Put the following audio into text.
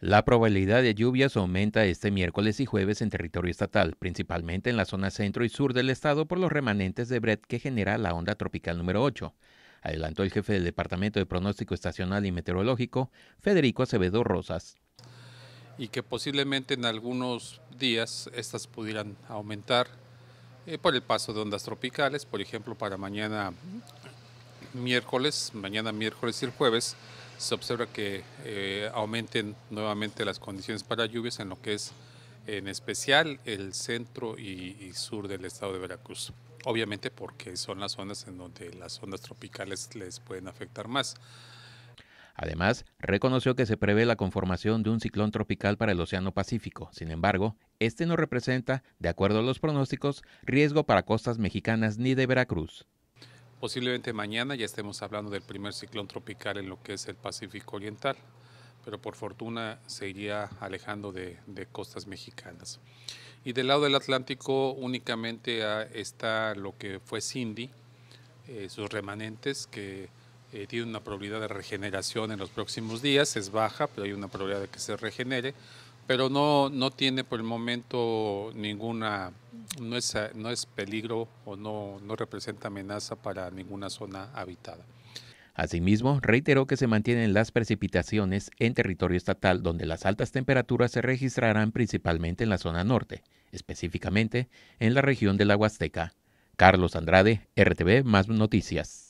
La probabilidad de lluvias aumenta este miércoles y jueves en territorio estatal, principalmente en la zona centro y sur del estado por los remanentes de Brett que genera la onda tropical número 8, adelantó el jefe del Departamento de Pronóstico Estacional y Meteorológico, Federico Acevedo Rosas. Y que posiblemente en algunos días estas pudieran aumentar eh, por el paso de ondas tropicales, por ejemplo, para mañana miércoles, mañana miércoles y el jueves, se observa que eh, aumenten nuevamente las condiciones para lluvias en lo que es en especial el centro y, sur del estado de Veracruz. Obviamente porque son las zonas en donde las zonas tropicales les pueden afectar más. Además, reconoció que se prevé la conformación de un ciclón tropical para el Océano Pacífico. Sin embargo, este no representa, de acuerdo a los pronósticos, riesgo para costas mexicanas ni de Veracruz. Posiblemente mañana ya estemos hablando del primer ciclón tropical en lo que es el Pacífico Oriental, pero por fortuna se iría alejando de, costas mexicanas. Y del lado del Atlántico únicamente está lo que fue Cindy, eh, sus remanentes que eh, tiene una probabilidad de regeneración en los próximos días, es baja, pero hay una probabilidad de que se regenere, pero no, no tiene por el momento ninguna no es, no es peligro o no, no representa amenaza para ninguna zona habitada. Asimismo, reiteró que se mantienen las precipitaciones en territorio estatal, donde las altas temperaturas se registrarán principalmente en la zona norte, específicamente en la región de la Huasteca. Carlos Andrade, RTV Más Noticias.